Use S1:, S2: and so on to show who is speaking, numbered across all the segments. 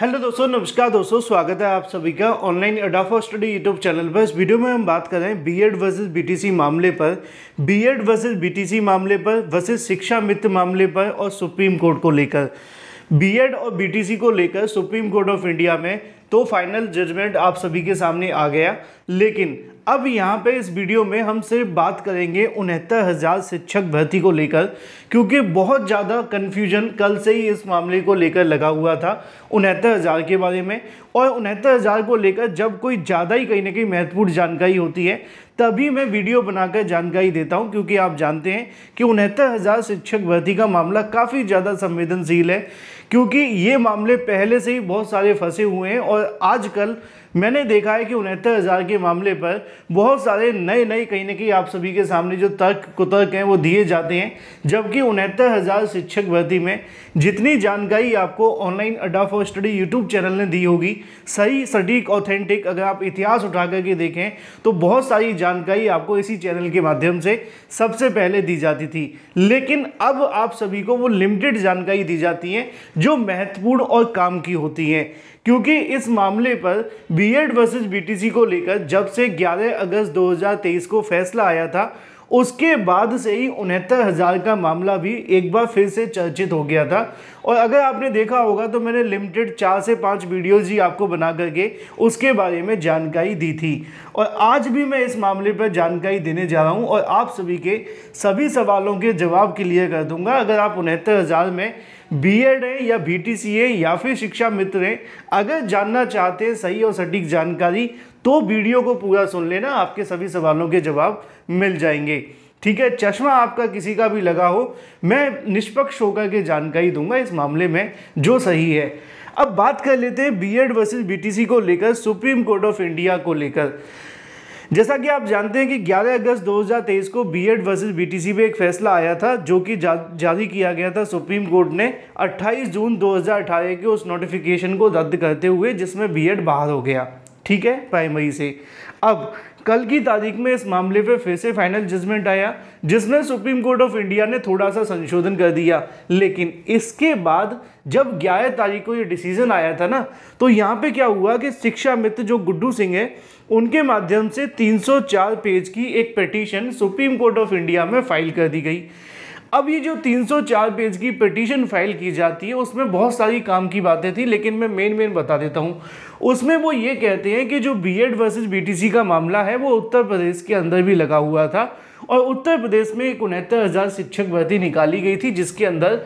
S1: hello दोस्तों नमस्कार दोस्तों स्वागत है आप सभी का ऑनलाइन अडाफो स्टडी यूट्यूब चैनल पर इस वीडियो में हम बात कर रहे हैं बीएड वर्सेस बीटीसी मामले पर बीएड वर्सेस बीटीसी मामले पर वर्सेस शिक्षा मित्र मामले पर और सुप्रीम कोर्ट को लेकर बीएड और बीटीसी को लेकर सुप्रीम कोर्ट ऑफ इंडिया में तो फाइनल जजमेंट आप सभी के सामने आ गया लेकिन अब यहाँ पे इस वीडियो में हम सिर्फ बात करेंगे उनहत्तर हज़ार शिक्षक भर्ती को लेकर क्योंकि बहुत ज़्यादा कन्फ्यूजन कल से ही इस मामले को लेकर लगा हुआ था उनहत्तर हज़ार के बारे में और उनहत्तर हज़ार को लेकर जब कोई ज़्यादा ही कहीं ना कहीं महत्वपूर्ण जानकारी होती है तभी मैं वीडियो बनाकर जानकारी देता हूं क्योंकि आप जानते हैं कि उनहत्तर हज़ार शिक्षक भर्ती का मामला काफ़ी ज़्यादा संवेदनशील है क्योंकि ये मामले पहले से ही बहुत सारे फंसे हुए हैं और आजकल मैंने देखा है कि उनहत्तर हज़ार के मामले पर बहुत सारे नए नए कहीं ना कहीं आप सभी के सामने जो तर्क कुतर्क हैं वो दिए जाते हैं जबकि उनहत्तर हज़ार शिक्षक भर्ती में जितनी जानकारी आपको ऑनलाइन अड्डा फॉर स्टडी यूट्यूब चैनल ने दी होगी सही सटीक ऑथेंटिक अगर आप इतिहास उठा करके देखें तो बहुत सारी जानकारी आपको इसी चैनल के माध्यम से सबसे पहले दी जाती थी लेकिन अब आप सभी को वो लिमिटेड जानकारी दी जाती है जो महत्वपूर्ण और काम की होती है क्योंकि इस मामले पर बीएड वर्सेस बीटीसी को लेकर जब से 11 अगस्त 2023 को फैसला आया था उसके बाद से ही उनहत्तर हज़ार का मामला भी एक बार फिर से चर्चित हो गया था और अगर आपने देखा होगा तो मैंने लिमिटेड चार से पाँच वीडियोज़ ही आपको बना करके उसके बारे में जानकारी दी थी और आज भी मैं इस मामले पर जानकारी देने जा रहा हूँ और आप सभी के सभी सवालों के जवाब क्लियर कर दूंगा अगर आप उनहत्तर हज़ार में बीएड हैं या बीटीसी है या फिर शिक्षा मित्र हैं अगर जानना चाहते हैं सही और सटीक जानकारी तो वीडियो को पूरा सुन लेना आपके सभी सवालों के जवाब मिल जाएंगे ठीक है चश्मा आपका किसी का भी लगा हो मैं निष्पक्ष होकर के जानकारी दूंगा इस मामले में जो सही है अब बात कर लेते हैं बीएड वर्सेस बीटीसी को लेकर सुप्रीम कोर्ट ऑफ इंडिया को लेकर जैसा कि आप जानते हैं कि 11 अगस्त 2023 को बीएड वर्सेस बीटीसी पे एक फैसला आया था जो कि जा, जारी किया गया था सुप्रीम कोर्ट ने 28 जून 2018 के उस नोटिफिकेशन को रद्द करते हुए जिसमें बीएड बाहर हो गया ठीक है प्राइमरी से अब कल की तारीख में इस मामले पे फिर से फाइनल जजमेंट आया जिसमें सुप्रीम कोर्ट ऑफ इंडिया ने थोड़ा सा संशोधन कर दिया लेकिन इसके बाद जब ग्यारह तारीख को ये डिसीजन आया था ना तो यहाँ पे क्या हुआ कि शिक्षा मित्र जो गुड्डू सिंह है उनके माध्यम से 304 पेज की एक petition Supreme Court of India में फाइल कर दी गई अब ये जो 304 पेज की पटिशन फाइल की जाती है उसमें बहुत सारी काम की बातें थी लेकिन मैं मेन मेन बता देता हूँ उसमें वो ये कहते हैं कि जो बी एड वर्सेज बी का मामला है वो उत्तर प्रदेश के अंदर भी लगा हुआ था और उत्तर प्रदेश में एक उनहत्तर हज़ार शिक्षक भर्ती निकाली गई थी जिसके अंदर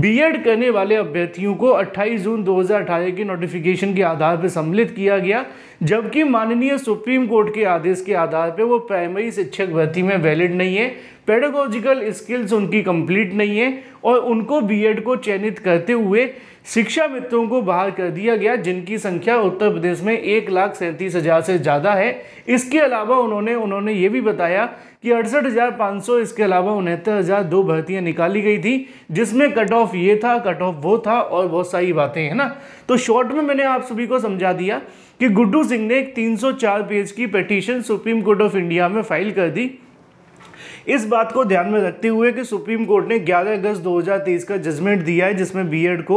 S1: बीएड करने वाले अभ्यर्थियों को 28 जून 2018 के नोटिफिकेशन के आधार पर सम्मिलित किया गया जबकि माननीय सुप्रीम कोर्ट के आदेश के आधार पर वो प्राइमरी शिक्षक भर्ती में वैलिड नहीं है पेडोगोजिकल स्किल्स उनकी कंप्लीट नहीं है और उनको बीएड को चयनित करते हुए शिक्षा मित्रों को बाहर कर दिया गया जिनकी संख्या उत्तर प्रदेश में एक लाख सैंतीस हज़ार से ज़्यादा है इसके अलावा उन्होंने उन्होंने ये भी बताया कि अड़सठ हज़ार पाँच सौ इसके अलावा उनहत्तर हज़ार दो भर्तियाँ निकाली गई थी जिसमें कट ऑफ ये था कट ऑफ वो था और बहुत सारी बातें हैं ना तो शॉर्ट में मैंने आप सभी को समझा दिया कि गुड्डू सिंह ने एक तीन पेज की petition Supreme Court of India में फाइल कर दी इस बात को ध्यान में रखते हुए कि सुप्रीम कोर्ट ने 11 अगस्त 2023 का जजमेंट दिया है जिसमें बीएड को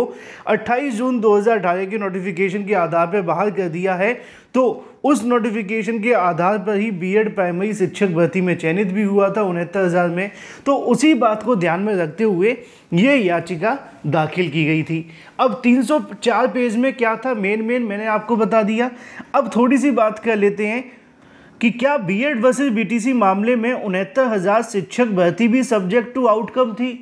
S1: 28 जून 2018 की नोटिफिकेशन के आधार पर बाहर कर दिया है तो उस नोटिफिकेशन के आधार पर ही बीएड प्राइमरी शिक्षक भर्ती में चयनित भी हुआ था उनहत्तर हज़ार में तो उसी बात को ध्यान में रखते हुए ये याचिका दाखिल की गई थी अब 304 पेज में क्या था मेन मेन मैंने आपको बता दिया अब थोड़ी सी बात कर लेते हैं कि क्या बीएड वर्सेस बीटीसी मामले में उनहत्तर हज़ार शिक्षक भर्ती भी सब्जेक्ट टू आउटकम थी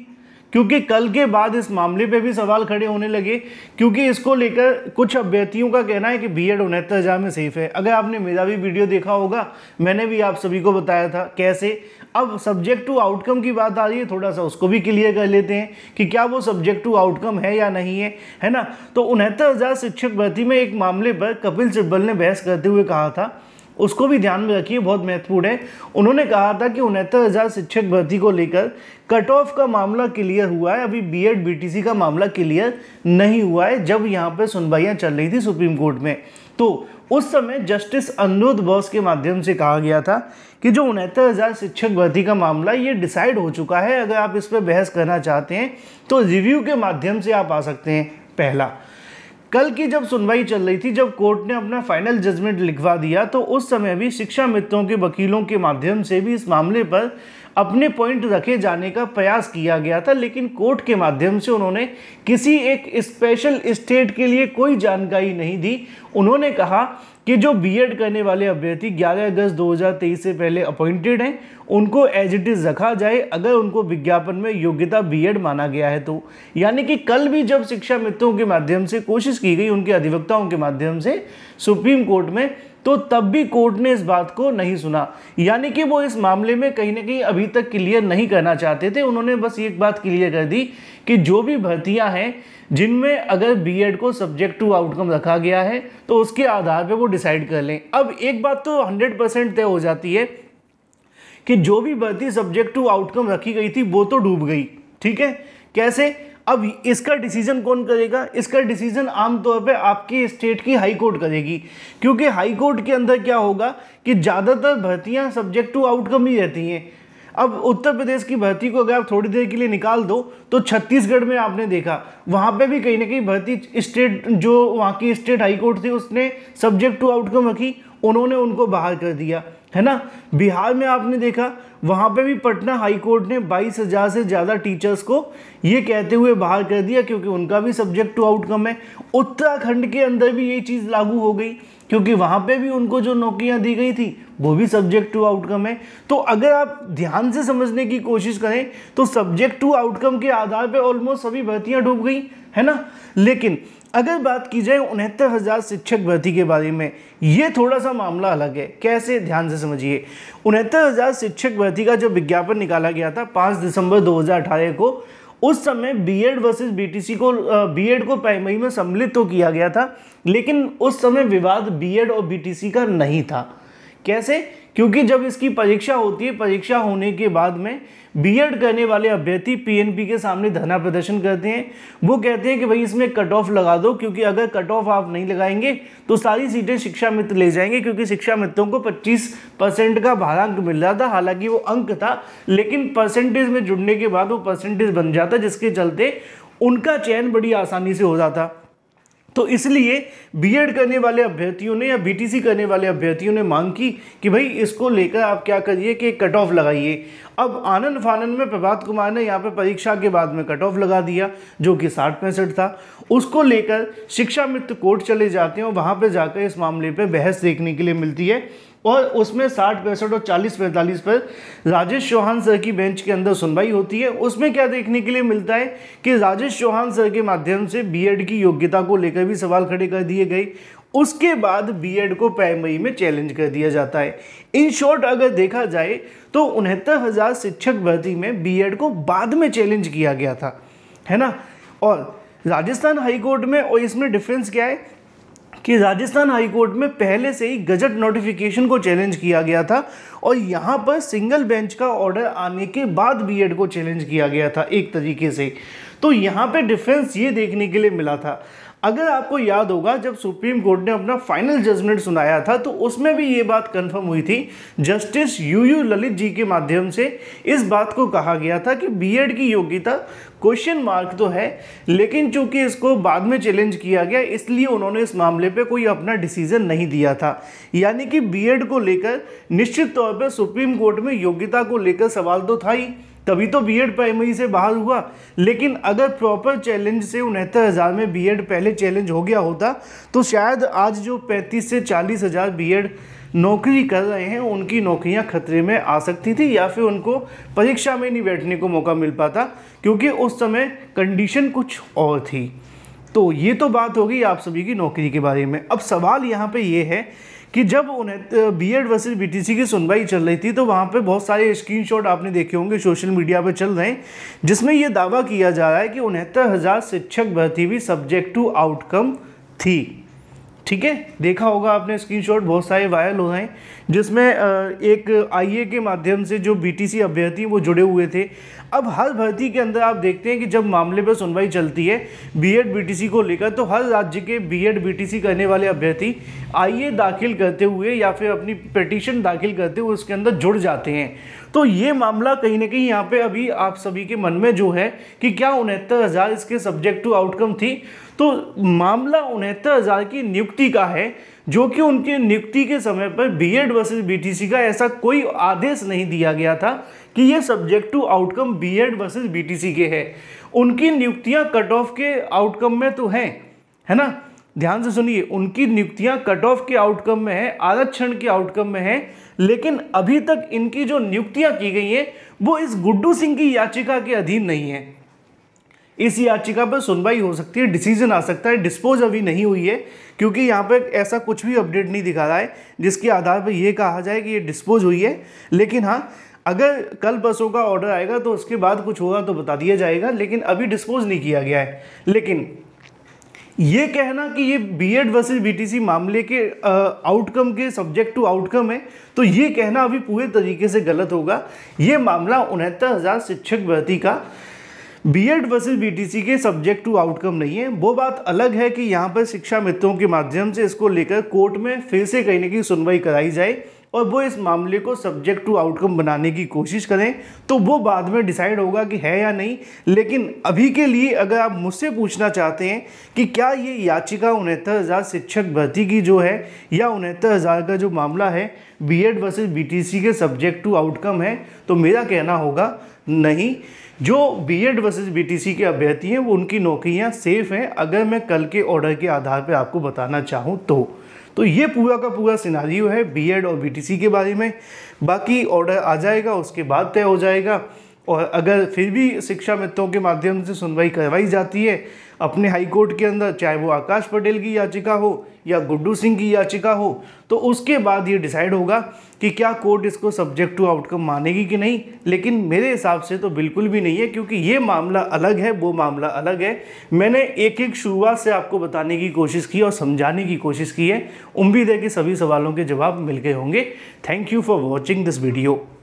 S1: क्योंकि कल के बाद इस मामले पे भी सवाल खड़े होने लगे क्योंकि इसको लेकर कुछ अभ्यर्थियों का कहना है कि बी एड उनहत्तर हज़ार में सेफ है अगर आपने मेरा भी वीडियो देखा होगा मैंने भी आप सभी को बताया था कैसे अब सब्जेक्ट टू आउटकम की बात आ रही है थोड़ा सा उसको भी क्लियर कर लेते हैं कि क्या वो सब्जेक्ट टू आउटकम है या नहीं है है ना तो उनहत्तर हज़ार शिक्षक भर्ती में एक मामले पर कपिल सिब्बल ने बहस करते हुए कहा था उसको भी ध्यान में रखिए बहुत महत्वपूर्ण है उन्होंने कहा था कि उनहत्तर हज़ार शिक्षक भर्ती को लेकर कट ऑफ का मामला क्लियर हुआ है अभी B Ed B T C का मामला क्लियर नहीं हुआ है जब यहाँ पर सुनवाइयाँ चल रही थी सुप्रीम कोर्ट में तो उस समय जस्टिस अनुरुद्ध बोस के माध्यम से कहा गया था कि जो उनहत्तर हज़ार शिक्षक भर्ती का मामला ये डिसाइड हो चुका है अगर आप इस पर बहस करना चाहते हैं तो रिव्यू के माध्यम से आप आ सकते हैं पहला कल की जब सुनवाई चल रही थी जब कोर्ट ने अपना फाइनल जजमेंट लिखवा दिया तो उस समय भी शिक्षा मित्रों के वकीलों के माध्यम से भी इस मामले पर अपने पॉइंट रखे जाने का प्रयास किया गया था लेकिन कोर्ट के माध्यम से उन्होंने किसी एक स्पेशल स्टेट के लिए कोई जानकारी नहीं दी उन्होंने कहा कि जो बीएड करने वाले अभ्यर्थी 11 अगस्त 2023 से पहले अपॉइंटेड हैं उनको एज इट इज़ रखा जाए अगर उनको विज्ञापन में योग्यता बीएड माना गया है तो यानी कि कल भी जब शिक्षा मित्रों के माध्यम से कोशिश की गई उनके अधिवक्ताओं के माध्यम से सुप्रीम कोर्ट में तो तब भी कोर्ट ने इस बात को नहीं सुना यानी कि वो इस मामले में कहीं ना कहीं अभी तक क्लियर नहीं करना चाहते थे उन्होंने बस एक बात क्लियर कर दी कि जो भी भर्तियां हैं जिनमें अगर बीएड को सब्जेक्ट टू आउटकम रखा गया है तो उसके आधार पर वो डिसाइड कर लें अब एक बात तो हंड्रेड परसेंट तय हो जाती है कि जो भी भर्ती सब्जेक्ट टू आउटकम रखी गई थी वो तो डूब गई ठीक है कैसे अब इसका डिसीजन कौन करेगा इसका डिसीजन आमतौर पे आपकी स्टेट की हाई कोर्ट करेगी क्योंकि हाई कोर्ट के अंदर क्या होगा कि ज़्यादातर भर्तियां सब्जेक्ट टू आउटकम ही रहती हैं अब उत्तर प्रदेश की भर्ती को अगर आप थोड़ी देर के लिए निकाल दो तो छत्तीसगढ़ में आपने देखा वहाँ पे भी कहीं ना कहीं भर्ती स्टेट जो वहाँ की स्टेट हाई कोर्ट थी उसने सब्जेक्ट टू आउटकम रखी उन्होंने उनको बाहर कर दिया है ना बिहार में आपने देखा वहाँ पे भी पटना हाई कोर्ट ने बाईस हज़ार से ज़्यादा टीचर्स को ये कहते हुए बाहर कर दिया क्योंकि उनका भी सब्जेक्ट टू आउटकम है उत्तराखंड के अंदर भी ये चीज़ लागू हो गई क्योंकि वहाँ पे भी उनको जो नौकरियाँ दी गई थी वो भी सब्जेक्ट टू आउटकम है तो अगर आप ध्यान से समझने की कोशिश करें तो सब्जेक्ट टू आउटकम के आधार पे ऑलमोस्ट सभी भर्तियाँ डूब गई है ना लेकिन अगर बात की जाए उनहत्तर हज़ार शिक्षक भर्ती के बारे में ये थोड़ा सा मामला अलग है कैसे ध्यान से समझिए उनहत्तर हज़ार शिक्षक भर्ती का जो विज्ञापन निकाला गया था पाँच दिसंबर 2018 को उस समय बीएड वर्सेस बीटीसी को बीएड को प्राइमरी में सम्मिलित तो किया गया था लेकिन उस समय विवाद बीएड और बीटीसी का नहीं था कैसे क्योंकि जब इसकी परीक्षा होती है परीक्षा होने के बाद में बीएड करने वाले अभ्यर्थी पीएनपी के सामने धरना प्रदर्शन करते हैं वो कहते हैं कि भाई इसमें कट ऑफ लगा दो क्योंकि अगर कट ऑफ आप नहीं लगाएंगे तो सारी सीटें शिक्षा मित्र ले जाएंगे क्योंकि शिक्षा मित्रों को 25 परसेंट का अंक मिल रहा था हालांकि वो अंक था लेकिन परसेंटेज में जुड़ने के बाद वो परसेंटेज बन जाता जिसके चलते उनका चयन बड़ी आसानी से हो जाता तो इसलिए बीएड करने वाले अभ्यर्थियों ने या बीटीसी करने वाले अभ्यर्थियों ने मांग की कि भाई इसको लेकर आप क्या करिए कि कट ऑफ लगाइए अब आनंद फानंद में प्रभात कुमार ने यहाँ पर परीक्षा के बाद में कट ऑफ लगा दिया जो कि साठ पैंसठ था उसको लेकर शिक्षा मित्र कोर्ट चले जाते हैं और वहाँ पर जाकर इस मामले पर बहस देखने के लिए मिलती है और उसमें साठ पैंसठ और चालीस पैंतालीस पर राजेश चौहान सर की बेंच के अंदर सुनवाई होती है उसमें क्या देखने के लिए मिलता है कि राजेश चौहान सर के माध्यम से बीएड की योग्यता को लेकर भी सवाल खड़े कर दिए गए उसके बाद बीएड को प्राइमरी में चैलेंज कर दिया जाता है इन शॉर्ट अगर देखा जाए तो उनहत्तर हज़ार शिक्षक भर्ती में बी को बाद में चैलेंज किया गया था है ना और राजस्थान हाईकोर्ट में और इसमें डिफरेंस क्या है कि राजस्थान हाईकोर्ट में पहले से ही गजट नोटिफिकेशन को चैलेंज किया गया था और यहाँ पर सिंगल बेंच का ऑर्डर आने के बाद बीएड को चैलेंज किया गया था एक तरीके से तो यहाँ पे डिफरेंस ये देखने के लिए मिला था अगर आपको याद होगा जब सुप्रीम कोर्ट ने अपना फाइनल जजमेंट सुनाया था तो उसमें भी ये बात कंफर्म हुई थी justice U U Lalit ji के माध्यम से इस बात को कहा गया था कि बीएड की योग्यता क्वेश्चन मार्क तो है लेकिन चूंकि इसको बाद में चैलेंज किया गया इसलिए उन्होंने इस मामले पे कोई अपना डिसीजन नहीं दिया था यानी कि बीएड को लेकर निश्चित तौर पर सुप्रीम कोर्ट में योग्यता को लेकर सवाल तो था ही तभी तो बीएड प्राइमरी से बाहर हुआ लेकिन अगर प्रॉपर चैलेंज से उनहत्तर हज़ार में बीएड पहले चैलेंज हो गया होता तो शायद आज जो पैंतीस से चालीस हज़ार बी नौकरी कर रहे हैं उनकी नौकरियां खतरे में आ सकती थी या फिर उनको परीक्षा में नहीं बैठने को मौका मिल पाता क्योंकि उस समय कंडीशन कुछ और थी तो ये तो बात हो गई आप सभी की नौकरी के बारे में अब सवाल यहाँ पर ये है कि जब उन्हें बी एड वर्सेज बी की सुनवाई चल रही थी तो वहाँ पर बहुत सारे शॉट आपने देखे होंगे सोशल मीडिया पर चल रहे हैं जिसमें ये दावा किया जा रहा है कि उनहत्तर हज़ार शिक्षक भर्ती भी सब्जेक्ट टू आउटकम थी ठीक है देखा होगा आपने स्क्रीनशॉट बहुत सारे वायरल हो रहे हैं जिसमें एक आईए के माध्यम से जो बीटीसी अभ्यर्थी वो जुड़े हुए थे अब हर भर्ती के अंदर आप देखते हैं कि जब मामले पर सुनवाई चलती है बीएड बीटीसी को लेकर तो हर राज्य के बीएड बीटीसी करने वाले अभ्यर्थी आइए दाखिल करते हुए या फिर अपनी पटिशन दाखिल करते हुए उसके अंदर जुड़ जाते हैं तो ये मामला कहीं ना कहीं यहाँ पे अभी आप सभी के मन में जो है कि क्या उनहत्तर हज़ार इसके सब्जेक्ट टू आउटकम थी तो मामला उनहत्तर हज़ार की नियुक्ति का है जो कि उनके नियुक्ति के समय पर बीएड वर्सेस बीटीसी का ऐसा कोई आदेश नहीं दिया गया था कि ये subject to outcome BEd versus BTC के है उनकी नियुक्तियाँ कट ऑफ के आउटकम में तो हैं है ना ध्यान से सुनिए उनकी नियुक्तियां कट ऑफ के आउटकम में है आरक्षण के आउटकम में है लेकिन अभी तक इनकी जो नियुक्तियां की गई हैं वो इस गुड्डू सिंह की याचिका के अधीन नहीं है इस याचिका पर सुनवाई हो सकती है डिसीजन आ सकता है डिस्पोज अभी नहीं हुई है क्योंकि यहाँ पर ऐसा कुछ भी अपडेट नहीं दिखा रहा है जिसके आधार पर यह कहा जाए कि ये डिस्पोज हुई है लेकिन हाँ अगर कल बसों का ऑर्डर आएगा तो उसके बाद कुछ होगा तो बता दिया जाएगा लेकिन अभी डिस्पोज नहीं किया गया है लेकिन ये कहना कि ये बीएड वर्सेस बीटीसी मामले के आउटकम के सब्जेक्ट टू आउटकम है तो ये कहना अभी पूरे तरीके से गलत होगा ये मामला उनहत्तर हज़ार शिक्षक भर्ती का बीएड वर्सेस बीटीसी के सब्जेक्ट टू आउटकम नहीं है वो बात अलग है कि यहाँ पर शिक्षा मित्रों के माध्यम से इसको लेकर कोर्ट में फिर से कहीं ना कहीं सुनवाई कराई जाए और वो इस मामले को सब्जेक्ट टू आउटकम बनाने की कोशिश करें तो वो बाद में डिसाइड होगा कि है या नहीं लेकिन अभी के लिए अगर आप मुझसे पूछना चाहते हैं कि क्या ये याचिका उनहत्तर हज़ार शिक्षक भर्ती की जो है या उनहत्तर हज़ार का जो मामला है बी एड वर्सेज बी के सब्जेक्ट टू आउटकम है तो मेरा कहना होगा नहीं जो बी एड वर्सेज बी के अभ्यर्थी हैं वो उनकी नौकरियाँ सेफ़ हैं अगर मैं कल के ऑर्डर के आधार पर आपको बताना चाहूँ तो तो ये पूरा का पूरा सिनारियो है बीएड और बीटीसी के बारे में बाकी ऑर्डर आ जाएगा उसके बाद तय हो जाएगा और अगर फिर भी शिक्षा मित्रों के माध्यम से सुनवाई करवाई जाती है अपने हाई कोर्ट के अंदर चाहे वो आकाश पटेल की याचिका हो या गुड्डू सिंह की याचिका हो तो उसके बाद ये डिसाइड होगा कि क्या कोर्ट इसको सब्जेक्ट टू आउटकम मानेगी कि नहीं लेकिन मेरे हिसाब से तो बिल्कुल भी नहीं है क्योंकि ये मामला अलग है वो मामला अलग है मैंने एक एक शुरुआत से आपको बताने की कोशिश की और समझाने की कोशिश की है उम्मीद है कि सभी सवालों के जवाब मिल गए होंगे thank you for watching this video